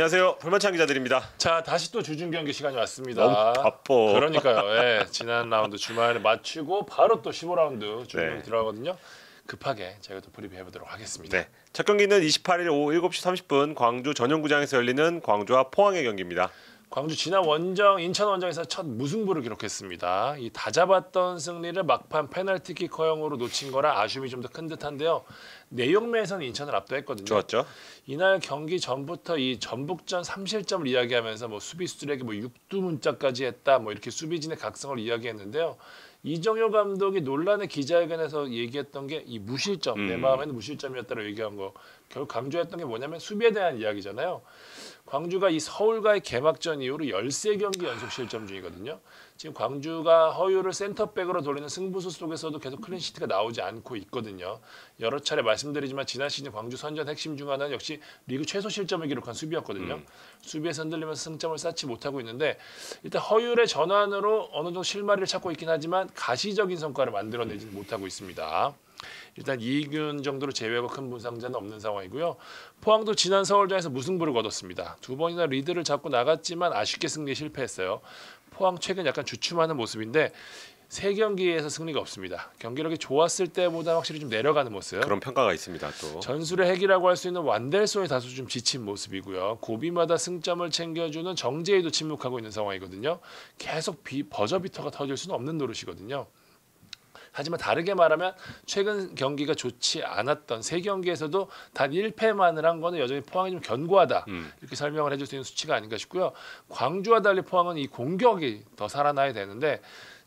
안녕하세요. 불만찬 기자들입니다. 자, 다시 또 주중 경기 시간이 왔습니다. 너무 바빠. 그러니까요. 예, 지난 라운드 주말에 마치고 바로 또 15라운드 주중 네. 들어가거든요. 급하게 저가또 브리뷰 해보도록 하겠습니다. 네. 첫 경기는 28일 오후 7시 30분 광주 전용구장에서 열리는 광주와 포항의 경기입니다. 광주 진화 원정 인천 원정에서 첫 무승부를 기록했습니다. 이 다잡았던 승리를 막판 페널티킥 허용으로 놓친 거라 아쉬움이 좀 더 큰 듯한데요. 내용매에서는 인천을 압도했거든요. 좋았죠. 이날 경기 전부터 이 전북전 3실점을 이야기하면서 뭐 수비수들에게 뭐 육두문자까지 했다 뭐 이렇게 수비진의 각성을 이야기했는데요. 이정효 감독이 논란의 기자회견에서 얘기했던 게 이 무실점 음. 내 마음에는 무실점이었다고 얘기한 거 결국 강조했던 게 뭐냐면 수비에 대한 이야기잖아요. 광주가 이 서울과의 개막전 이후로 13경기 연속 실점 중이거든요. 지금 광주가 허유를 센터백으로 돌리는 승부수 속에서도 계속 클린시트가 나오지 않고 있거든요. 여러 차례 말씀드리지만 지난 시즌 광주 선전 핵심 중 하나는 역시 리그 최소 실점을 기록한 수비였거든요. 음. 수비에 선들리면서 승점을 쌓지 못하고 있는데 일단 허율의 전환으로 어느 정도 실마리를 찾고 있긴 하지만 가시적인 성과를 만들어내지 음. 못하고 있습니다. 일단 이균 정도로 제외하고 큰 부상자는 없는 상황이고요. 포항도 지난 서울전에서 무승부를 거뒀습니다. 두 번이나 리드를 잡고 나갔지만 아쉽게 승리에 실패했어요. 포항 최근 약간 주춤하는 모습인데 세 경기에서 승리가 없습니다. 경기력이 좋았을 때보다 확실히 좀 내려가는 모습. 그런 평가가 있습니다. 또 전술의 핵이라고 할 수 있는 완델손이 다소 좀 지친 모습이고요. 고비마다 승점을 챙겨주는 정재희도 침묵하고 있는 상황이거든요. 계속 비, 버저비터가 터질 수는 없는 노릇이거든요. 하지만 다르게 말하면 최근 경기가 좋지 않았던 세 경기에서도 단 1패만을 한 거는 여전히 포항이 좀 견고하다. 음. 이렇게 설명을 해줄 수 있는 수치가 아닌가 싶고요. 광주와 달리 포항은 이 공격이 더 살아나야 되는데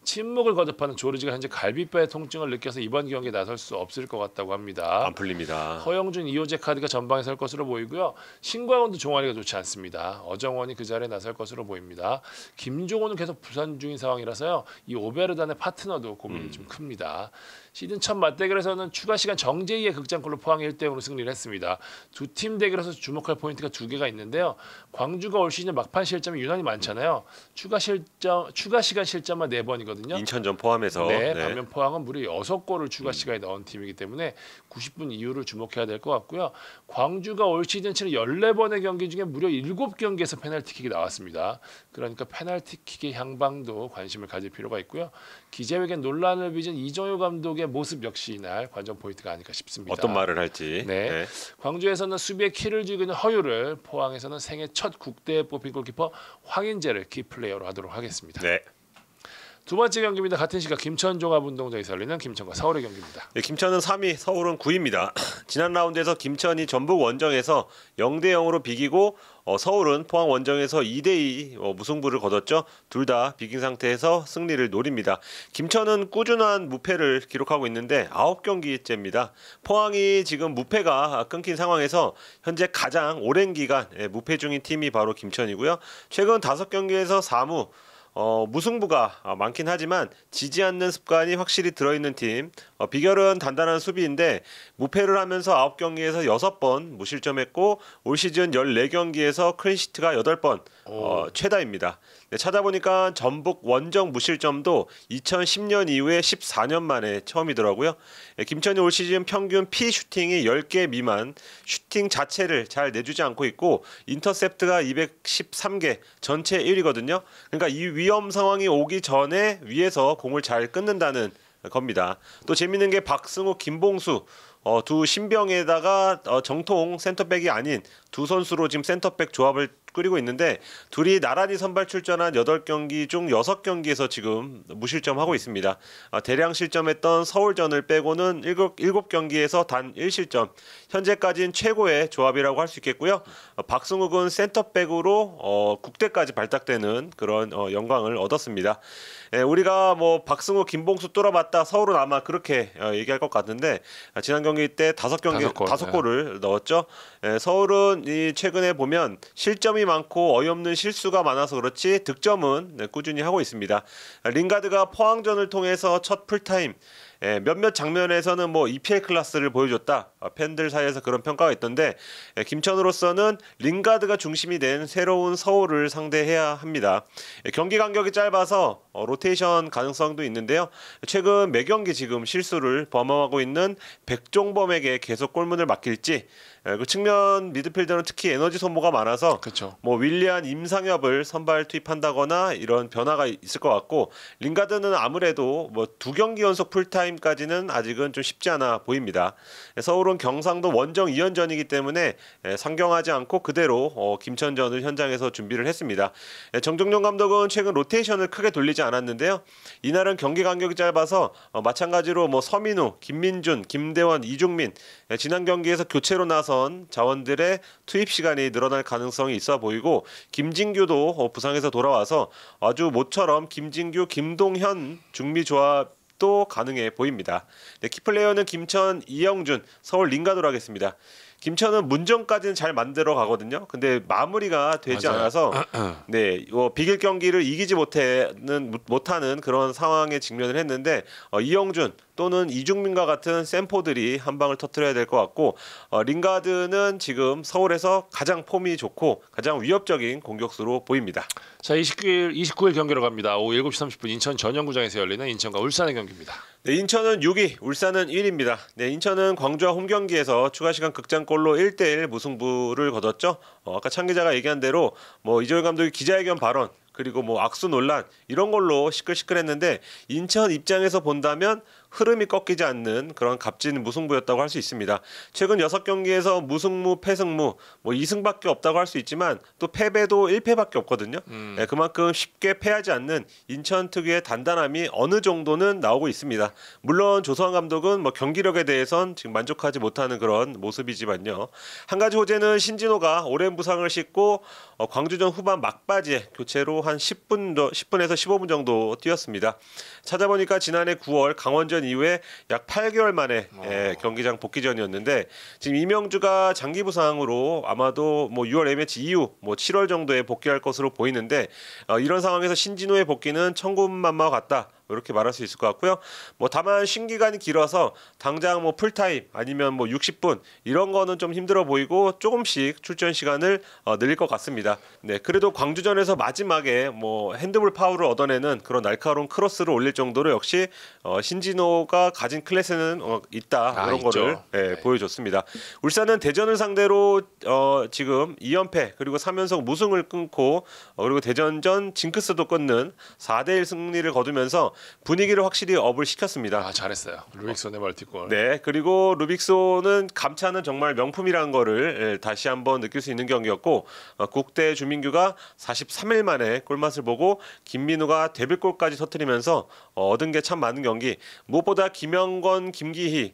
침묵을 거듭하는 조르지가 현재 갈비뼈의 통증을 느껴서 이번 경기에 나설 수 없을 것 같다고 합니다. 안 풀립니다. 허영준, 이호재 카드가 전방에 설 것으로 보이고요. 신광원도 종아리가 좋지 않습니다. 어정원이 그 자리에 나설 것으로 보입니다. 김종호는 계속 부산 중인 상황이라서요. 이 오베르단의 파트너도 고민이 음. 좀 큽니다. 시즌 첫 맞대결에서는 추가 시간 정재희의 극장골로 포항 1대 0으로 승리를 했습니다. 두 팀 대결에서 주목할 포인트가 두 개가 있는데요. 광주가 올 시즌 막판 실점이 유난히 많잖아요. 추가 실점 추가 시간 실점만 4번이거든요. 인천전 포함해서 네, 네, 반면 포항은 무려 6골을 추가 음. 시간에 넣은 팀이기 때문에 90분 이후를 주목해야 될 것 같고요. 광주가 올 시즌 치는 14번의 경기 중에 무려 7경기에서 페널티킥이 나왔습니다. 그러니까 페널티킥의 향방도 관심을 가질 필요가 있고요. 기자회견 논란을 빚은 이정효 감독의 감독의 모습 역시 이날 관전 포인트가 아닐까 싶습니다. 어떤 말을 할지. 네. 네. 광주에서는 수비의 키를 쥐고 는 허유를 포항에서는 생애 첫 국대 뽑힌 골키퍼 황인재를 키플레이어로 하도록 하겠습니다. 네. 두 번째 경기입니다. 같은 시각 김천 종합운동장에서열리는 김천과 서울의 경기입니다. 네, 김천은 3위, 서울은 9위입니다. 지난 라운드에서 김천이 전북 원정에서 0대 0으로 비기고 어, 서울은 포항 원정에서 2대2 어, 무승부를 거뒀죠. 둘 다 비긴 상태에서 승리를 노립니다. 김천은 꾸준한 무패를 기록하고 있는데 9경기째입니다. 포항이 지금 무패가 끊긴 상황에서 현재 가장 오랜 기간 예, 무패 중인 팀이 바로 김천이고요. 최근 5경기에서 4무 어, 무승부가 어, 많긴 하지만 지지 않는 습관이 확실히 들어있는 팀 어, 비결은 단단한 수비인데 무패를 하면서 9경기에서 6번 무실점했고 올 시즌 14경기에서 클린시트가 8번 어, 최다입니다. 네, 찾아보니까 전북 원정 무실점도 2010년 이후에 14년 만에 처음이더라고요. 네, 김천이 올 시즌 평균 피 슈팅이 10개 미만 슈팅 자체를 잘 내주지 않고 있고 인터셉트가 213개 전체 1위거든요. 그러니까 이 위험 상황이 오기 전에 위에서 공을 잘 끊는다는 겁니다. 또 재밌는 게 박승호, 김봉수 어, 두 신병에다가 어, 정통 센터백이 아닌 두 선수로 지금 센터백 조합을 그리고 있는데 둘이 나란히 선발 출전한 8경기 중 6경기에서 지금 무실점하고 있습니다. 아, 대량 실점했던 서울전을 빼고는 7, 경기에서단 1실점. 현재까지는 최고의 조합이라고 할 수 있겠고요. 아, 박승욱은 센터백으로 어, 국대까지 발탁되는 그런 어, 영광을 얻었습니다. 예, 우리가 뭐 박승욱, 김봉수 뚫어봤다 서울은 아마 그렇게 어, 얘기할 것 같은데 아, 지난 경기 때 5경기 5골, 5골을 네. 넣었죠. 예, 서울은 이 최근에 보면 실점이 실점이 많고 어이없는 실수가 많아서 그렇지 득점은 네, 꾸준히 하고 있습니다. 링가드가 포항전을 통해서 첫 풀타임 예, 몇몇 장면에서는 뭐 EPL 클래스를 보여줬다. 어, 팬들 사이에서 그런 평가가 있던데 예, 김천으로서는 링가드가 중심이 된 새로운 서울을 상대해야 합니다. 예, 경기 간격이 짧아서 어, 로테이션 가능성도 있는데요. 최근 매경기 지금 실수를 범하고 있는 백종범에게 계속 골문을 맡길지 예, 그 측면 미드필더는 특히 에너지 소모가 많아서 그쵸. 뭐 윌리안 임상엽을 선발 투입한다거나 이런 변화가 있을 것 같고 링가드는 아무래도 뭐 두 경기 연속 풀타임까지는 아직은 좀 쉽지 않아 보입니다. 예, 서울은 경상도 원정 2연전이기 때문에 예, 상경하지 않고 그대로 어, 김천전을 현장에서 준비를 했습니다. 정종용 감독은 최근 로테이션을 크게 돌리지 않았는데요. 이날은 경기 간격이 짧아서 어, 마찬가지로 뭐 서민우, 김민준, 김대원, 이중민 지난 경기에서 교체로 나와서 선 자원들의 투입 시간이 늘어날 가능성이 있어 보이고 김진규도 어, 부상에서 돌아와서 아주 모처럼 김진규, 김동현 중미 조합 도 가능해 보입니다. 네, 키플레이어는 김천, 이영준, 서울 링가도로 하겠습니다. 김천은 문정까지는 잘 만들어 가거든요. 근데 마무리가 되지 맞아요. 않아서 네, 뭐 비길 경기를 이기지 못하는 못하는 그런 상황에 직면을 했는데 어, 이영준 또는 이중민과 같은 샘포들이한 방을 터트려야 될 것 같고 어, 링가드는 지금 서울에서 가장 폼이 좋고 가장 위협적인 공격수로 보입니다. 자 29일 29일 경기로 갑니다. 오후 7시 30분 인천 전현구장에서 열리는 인천과 울산의 경기입니다. 네, 인천은 6위, 울산은 1위입니다. 네, 인천은 광주와 홈 경기에서 추가 시간 극장골로 1대1 무승부를 거뒀죠. 어, 아까 창 기자가 얘기한 대로 뭐 이재용 감독이 기자회견 발언 그리고 뭐 악수 논란 이런 걸로 시끌시끌했는데 인천 입장에서 본다면 흐름이 꺾이지 않는 그런 값진 무승부였다고 할 수 있습니다. 최근 6경기에서 무승무, 패승무 뭐 2승밖에 없다고 할 수 있지만 또 패배도 1패밖에 없거든요. 음. 네, 그만큼 쉽게 패하지 않는 인천 특유의 단단함이 어느 정도는 나오고 있습니다. 물론 조선 감독은 뭐 경기력에 대해선 지금 만족하지 못하는 그런 모습이지만요. 한 가지 호재는 신진호가 오랜 부상을 씻고 어, 광주전 후반 막바지에 교체로 한 10분 10분에서 15분 정도 뛰었습니다. 찾아보니까 지난해 9월 강원전 훈련 이후에 약 8개월 만에 예, 어. 예, 경기장 복귀전이었는데 지금 이명주가 장기 부상으로 아마도 뭐 6월 A매치 이후 뭐 7월 정도에 복귀할 것으로 보이는데 어, 이런 상황에서 신진호의 복귀는 천군만마와 같다. 이렇게 말할 수 있을 것 같고요. 뭐 다만 신기간이 길어서 당장 뭐 풀타임 아니면 뭐 60분 이런 거는 좀 힘들어 보이고 조금씩 출전 시간을 어, 늘릴 것 같습니다. 네, 그래도 광주전에서 마지막에 뭐 핸드볼 파울을 얻어내는 그런 날카로운 크로스를 올릴 정도로 역시 어, 신진호가 가진 클래스는 어, 있다 아, 이런 있죠. 거를 예, 네. 보여줬습니다. 울산은 대전을 상대로 어, 지금 2연패 그리고 3연속 무승을 끊고 어, 그리고 대전전 징크스도 끊는 4대1 승리를 거두면서 분위기를 확실히 업을 시켰습니다. 아, 잘했어요. 루빅손의 멀티골. 네, 네, 그리고 루빅손은 감차는 정말 명품이라는 거를 예, 다시 한번 느낄 수 있는 경기였고 어, 국대 주민규가 43일 만에 골맛을 보고 김민우가 데뷔골까지 터트리면서 어, 얻은 게 참 많은 경기. 무엇보다 김영건, 김기희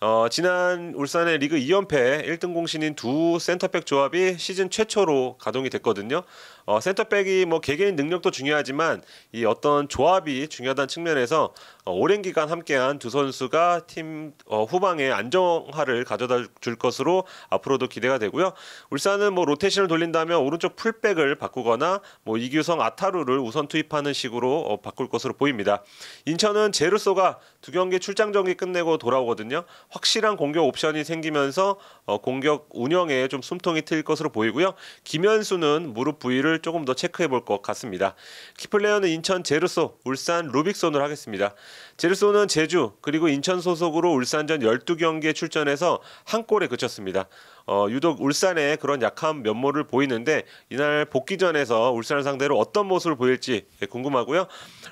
어, 지난 울산의 리그 2연패 1등 공신인 두 센터백 조합이 시즌 최초로 가동이 됐거든요. 어, 센터백이 뭐 개개인 능력도 중요하지만 이 어떤 조합이 중요하다는 측면에서 어, 오랜 기간 함께한 두 선수가 팀 어, 후방에 안정화를 가져다 줄 것으로 앞으로도 기대가 되고요. 울산은 뭐 로테이션을 돌린다면 오른쪽 풀백을 바꾸거나 뭐 이규성 아타루를 우선 투입하는 식으로 어, 바꿀 것으로 보입니다. 인천은 제르소가 두 경기 출장 정기 끝내고 돌아오거든요. 확실한 공격 옵션이 생기면서 공격 운영에 좀 숨통이 트일 것으로 보이고요. 김현수는 무릎 부위를 조금 더 체크해 볼 것 같습니다. 키플레이어는 인천 제르소, 울산 루빅손을 하겠습니다. 제르소는 제주 그리고 인천 소속으로 울산전 12경기에 출전해서 한 골에 그쳤습니다. 어, 유독 울산의 그런 약한 면모를 보이는데 이날 복귀전에서 울산을 상대로 어떤 모습을 보일지 예, 궁금하고요.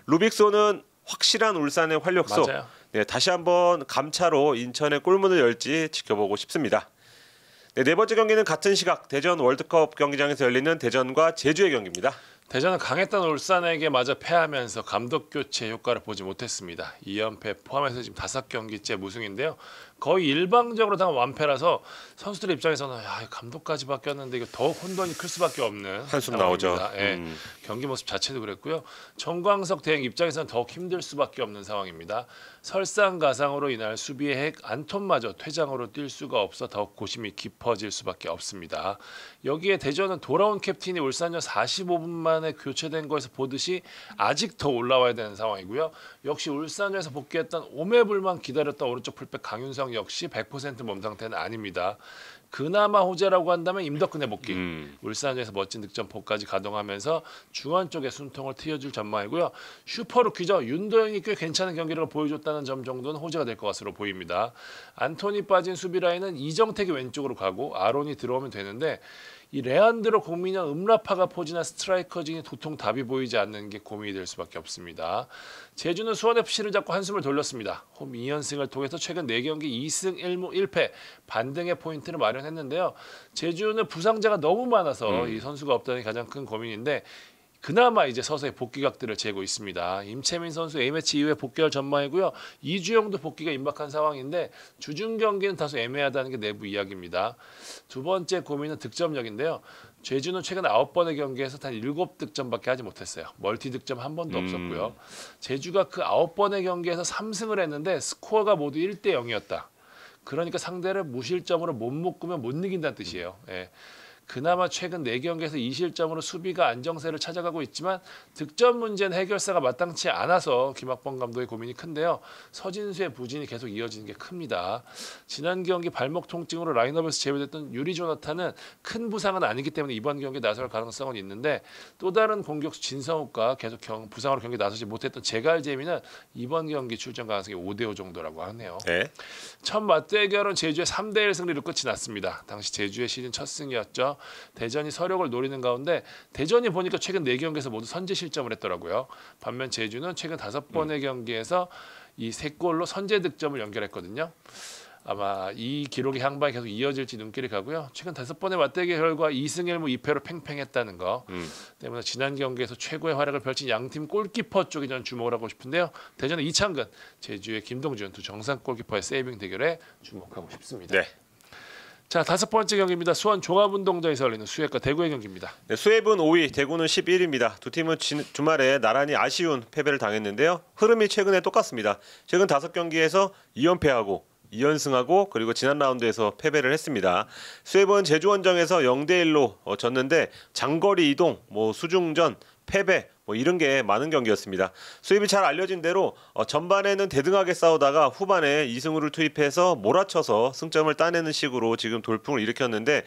루빅소는 확실한 울산의 활력소. 맞아요. 네, 다시 한번 감차로 인천의 골문을 열지 지켜보고 싶습니다. 네, 네 번째 경기는 같은 시각 대전 월드컵 경기장에서 열리는 대전과 제주의 경기입니다. 대전은 강했던 울산에게 마저 패하면서 감독 교체 효과를 보지 못했습니다. 2연패 포함해서 지금 5경기째 무승인데요. 거의 일방적으로 다 완패라서 선수들 입장에서는 야, 감독까지 바뀌었는데 이거 더 혼돈이 클 수밖에 없는 한숨 나오죠. 예, 음. 경기 모습 자체도 그랬고요. 정광석 대행 입장에서는 더 힘들 수밖에 없는 상황입니다. 설상가상으로 이날 수비의 핵 안톤마저 퇴장으로 뛸 수가 없어 더욱 고심이 깊어질 수밖에 없습니다. 여기에 대전은 돌아온 캡틴이 울산전 45분 만에 교체된 거에서 보듯이 아직 더 올라와야 되는 상황이고요. 역시 울산전에서 복귀했던 오매불만 기다렸던 오른쪽 풀백 강윤상 가능성 역시 100%몸 상태는 아닙니다. 그나마 호재라고 한다면 임덕근의 복귀. 음. 울산에서 멋진 득점포까지 가동하면서 중원 쪽에 숨통을 트여줄 전망이고요. 슈퍼루키죠. 윤도영이 꽤 괜찮은 경기를 보여줬다는 점 정도는 호재가 될것 같으로 보입니다. 안토니 빠진 수비 라인은 이정택이 왼쪽으로 가고 아론이 들어오면 되는데 이 레안드로 고미나 음라파가 포진한 스트라이커진이 도통 답이 보이지 않는 게 고민이 될 수밖에 없습니다. 제주는 수원FC를 잡고 한숨을 돌렸습니다. 홈 2연승을 통해서 최근 4경기 2승 1무 1패 반등의 포인트를 마련했는데요. 제주는 부상자가 너무 많아서 음. 이 선수가 없다는 게 가장 큰 고민인데 그나마 이제 서서히 복귀각들을 재고 있습니다. 임채민 선수 A매치 이후에 복귀할 전망이고요. 이주영도 복귀가 임박한 상황인데 주중 경기는 다소 애매하다는 게 내부 이야기입니다. 두 번째 고민은 득점력인데요. 제주는 최근 9번의 경기에서 단 7득점밖에 하지 못했어요. 멀티 득점 한 번도 음. 없었고요. 음. 제주가 그 9번의 경기에서 3승을 했는데 스코어가 모두 1대 0이었다. 그러니까 상대를 무실점으로 못 묶으면 못 이긴다는 뜻이에요. 예. 그나마 최근 4경기에서 2실점으로 수비가 안정세를 찾아가고 있지만 득점 문제는 해결사가 마땅치 않아서 김학범 감독의 고민이 큰데요. 서진수의 부진이 계속 이어지는 게 큽니다. 지난 경기 발목 통증으로 라인업에서 제외됐던 유리 조나타는큰 부상은 아니기 때문에 이번 경기에 나설 가능성은 있는데 또 다른 공격수 진성욱과 계속 경, 부상으로 경기 나서지 못했던 제갈재미는 이번 경기 출전 가능성이 5대5 정도라고 하네요. 네. 첫 맞대결은 제주의 3대1 승리로 끝이 났습니다. 당시 제주의 시즌 첫 승이었죠. 대전이 서력을 노리는 가운데 대전이 보니까 최근 네경기에서 모두 선제 실점을 했더라고요. 반면 제주는 최근 다섯 음. 번의 음. 경기에서 이 세 골로 선제 득점을 연결했거든요. 아마 이 기록의 향방이 계속 이어질지 눈길이 가고요. 최근 다섯 번의 맞대결 결과 2승 1무 2패로 팽팽했다는 거 음. 때문에 지난 경기에서 최고의 활약을 펼친 양팀 골키퍼 쪽에 저는 주목을 하고 싶은데요. 대전의 이창근, 제주의 김동준 두 정상 골키퍼의 세이빙 대결에 주목하고 싶습니다. 네. 자 다섯 번째 경기입니다. 수원 종합운동장에서 열리는 수협과 대구의 경기입니다. 네, 수협은 5위, 대구는 11위입니다. 두 팀은 진, 주말에 나란히 아쉬운 패배를 당했는데요. 흐름이 최근에 똑같습니다. 최근 다섯 경기에서 2연패하고 2연승하고 그리고 지난 라운드에서 패배를 했습니다. 수협은 제주원정에서 0대 1로 어, 졌는데 장거리 이동, 뭐 수중전, 패배 뭐 이런 게 많은 경기였습니다. 수입이 잘 알려진 대로 어, 전반에는 대등하게 싸우다가 후반에 이승우를 투입해서 몰아쳐서 승점을 따내는 식으로 지금 돌풍을 일으켰는데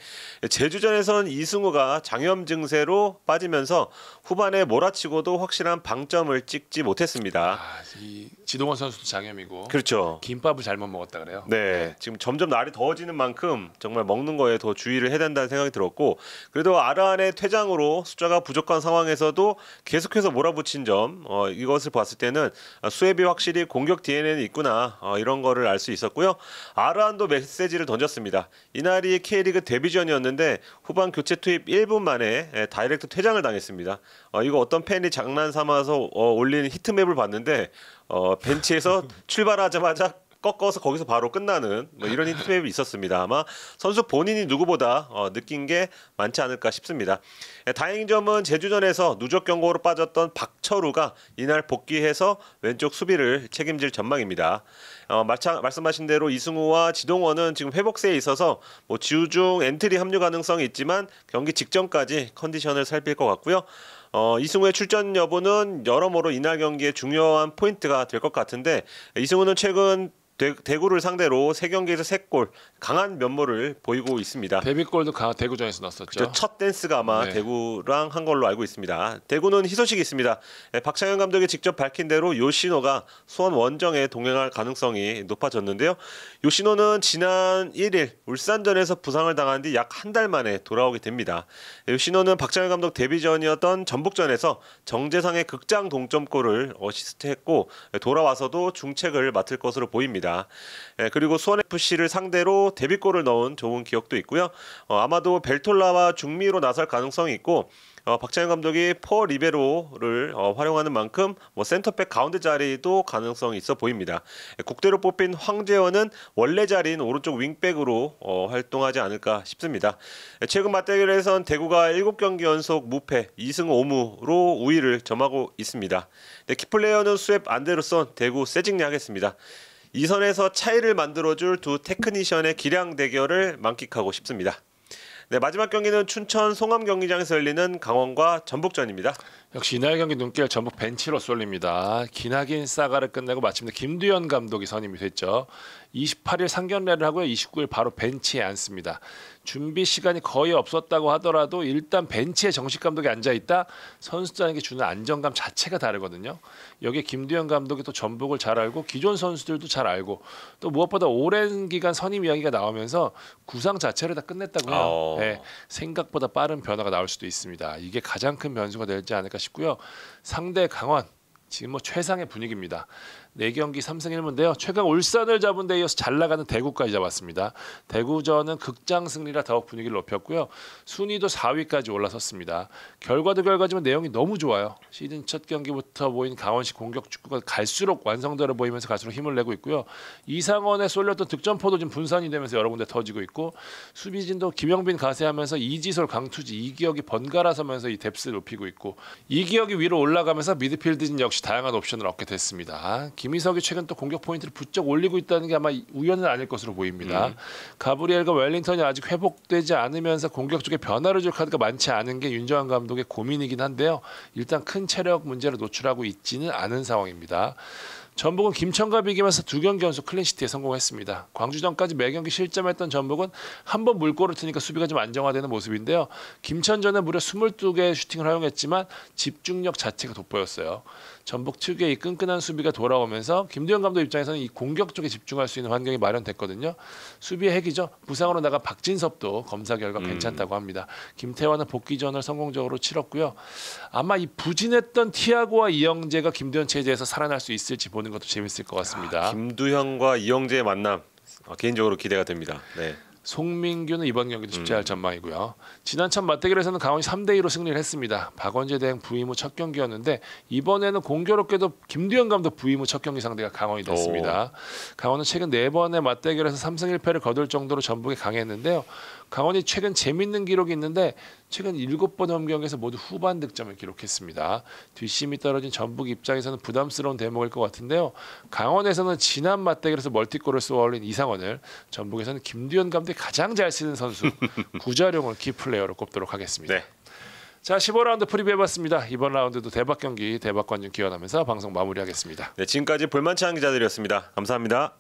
제주전에선 이승우가 장염 증세로 빠지면서 후반에 몰아치고도 확실한 방점을 찍지 못했습니다. 아, 이 지동원 선수도 장염이고 그렇죠. 김밥을 잘못 먹었다 그래요. 네, 네, 지금 점점 날이 더워지는 만큼 정말 먹는 거에 더 주의를 해야 된다는 생각이 들었고 그래도 아르한의 퇴장으로 숫자가 부족한 상황에서도 계속 계속해서 몰아붙인 점 어, 이것을 봤을 때는 아, 수협이 확실히 공격 DNA는 있구나 어, 이런 거를 알 수 있었고요. 아르한도 메시지를 던졌습니다. 이날이 K리그 데뷔전이었는데 후반 교체 투입 1분 만에 에, 다이렉트 퇴장을 당했습니다. 어, 이거 어떤 팬이 장난 삼아서 어, 올린 히트맵을 봤는데 어, 벤치에서 출발하자마자 꺾어서 거기서 바로 끝나는 뭐 이런 힌트맵이 아. 있었습니다. 아마 선수 본인이 누구보다 어, 느낀 게 많지 않을까 싶습니다. 예, 다행인 점은 제주전에서 누적 경고로 빠졌던 박철우가 이날 복귀해서 왼쪽 수비를 책임질 전망입니다. 어, 마찬, 말씀하신 대로 이승우와 지동원은 지금 회복세에 있어서 뭐 지우중 엔트리 합류 가능성이 있지만 경기 직전까지 컨디션을 살필 것 같고요. 어, 이승우의 출전 여부는 여러모로 이날 경기에 중요한 포인트가 될 것 같은데 이승우는 최근 대, 구를 상대로 세 경기에서 세골 강한 면모를 보이고 있습니다. 데뷔골도 강, 대구전에서 났었죠. 그렇첫 댄스가 아마 네. 대구랑 한 걸로 알고 있습니다. 대구는 희소식이 있습니다. 예, 박창현 감독이 직접 밝힌 대로 요시노가 수원 원정에 동행할 가능성이 높아졌는데요. 요시노는 지난 1일 울산전에서 부상을 당한 뒤 약 한 달 만에 돌아오게 됩니다. 예, 요시노는 박창현 감독 데뷔전이었던 전북전에서 정재상의 극장 동점골을 어시스트했고 예, 돌아와서도 중책을 맡을 것으로 보입니다. 않았을까. 예, 그리고 수원 FC를 상대로 데뷔골을 넣은 좋은 기억도 있고요. 어, 아마도 벨톨라와 중미로 나설 가능성이 있고 어, 박찬영 감독이 포 리베로를 어, 활용하는 만큼 뭐 센터백 가운데 자리도 가능성이 있어 보입니다. 예, 국대로 뽑힌 황재원은 원래 자리인 오른쪽 윙백으로 어, 활동하지 않을까 싶습니다. 예, 최근 맞대결에선 대구가 7경기 연속 무패 2승 5무로 우위를 점하고 있습니다. 네, 키플레이어는 수앱 안데르선 대구 세징리 하겠습니다. 이 선에서 차이를 만들어줄 두 테크니션의 기량 대결을 만끽하고 싶습니다. 네, 마지막 경기는 춘천 송암 경기장에서 열리는 강원과 전북전입니다. 역시 이날 경기 눈길 전북 벤치로 쏠립니다. 기나긴 사가를 끝내고 마침내 김두현 감독이 선임이 됐죠. 28일 상견례를 하고요. 29일 바로 벤치에 앉습니다. 준비 시간이 거의 없었다고 하더라도 일단 벤치에 정식 감독이 앉아 있다 선수단에게 주는 안정감 자체가 다르거든요. 여기에 김두현 감독이 또 전북을 잘 알고 기존 선수들도 잘 알고 또 무엇보다 오랜 기간 선임 이야기가 나오면서 구상 자체를 다 끝냈다고요. 네, 생각보다 빠른 변화가 나올 수도 있습니다. 이게 가장 큰 변수가 될지 않을까 싶고요. 상대 강원 지금 뭐 최상의 분위기입니다. 4경기 3승 1무인데요. 최근 울산을 잡은 데 이어서 잘 나가는 대구까지 잡았습니다. 대구전은 극장 승리라 더욱 분위기를 높였고요. 순위도 4위까지 올라섰습니다. 결과도 결과지만 내용이 너무 좋아요. 시즌 첫 경기부터 보인 강원시 공격 축구가 갈수록 완성도를 보이면서 갈수록 힘을 내고 있고요. 이상원에 쏠렸던 득점포도 지금 분산이 되면서 여러 군데 터지고 있고 수비진도 김영빈 가세하면서 이지솔 강투지 이기혁이 번갈아 서면서 이 뎁스를 높이고 있고 이기혁이 위로 올라가면서 미드필드진 역시 역시 다양한 옵션을 얻게 됐습니다. 김희석이 최근 또 공격 포인트를 부쩍 올리고 있다는 게 아마 우연은 아닐 것으로 보입니다. 음. 가브리엘과 웰링턴이 아직 회복되지 않으면서 공격 쪽에 변화를 줄 카드가 많지 않은 게 윤정환 감독의 고민이긴 한데요. 일단 큰 체력 문제를 노출하고 있지는 않은 상황입니다. 전북은 김천과 이기면서두 경기 연속 클린시티에 성공했습니다. 광주전까지 매경기 실점했던 전북은 한번 물꼬를 트니까 수비가 좀 안정화되는 모습인데요. 김천전에 무려 22개의 슈팅을 허용했지만 집중력 자체가 돋보였어요. 전북 특유의 끈끈한 수비가 돌아오면서 김도현 감독 입장에서는 이 공격 쪽에 집중할 수 있는 환경이 마련됐거든요. 수비의 핵이죠. 부상으로 나가 박진섭도 검사 결과 음. 괜찮다고 합니다. 김태환은 복귀전을 성공적으로 치렀고요. 아마 이 부진했던 티아고와 이영재가 김도현 체제에서 살아날 수 있을지 보는 것도 재밌을 것 같습니다. 야, 아, 김두현과 이영재의 만남 어, 개인적으로 기대가 됩니다. 네. 송민규는 이번 경기도 쉽지 않을 음. 전망이고요. 지난 참 맞대결에서는 강원이 3대 2로 승리를 했습니다. 박원재 대행 부임 후 첫 경기였는데 이번에는 공교롭게도 김두현 감독 부임 후 첫 경기 상대가 강원이 됐습니다. 오. 강원은 최근 4번의 맞대결에서 3승 1패를 거둘 정도로 전북이 강했는데요. 강원이 최근 재밌는 기록이 있는데 최근 7번 홈경에서 모두 후반 득점을 기록했습니다. 뒷심이 떨어진 전북 입장에서는 부담스러운 대목일 것 같은데요. 강원에서는 지난 맞대결에서 멀티골을 쏘아올린 이상원을 전북에서는 김두현 감독이 가장 잘 쓰는 선수 구자룡을 키플레이어로 꼽도록 하겠습니다. 네. 자 15라운드 프리뷰해봤습니다. 이번 라운드도 대박 경기 대박 관중 기원하면서 방송 마무리하겠습니다. 네 지금까지 볼만치 한 기자들이었습니다. 감사합니다.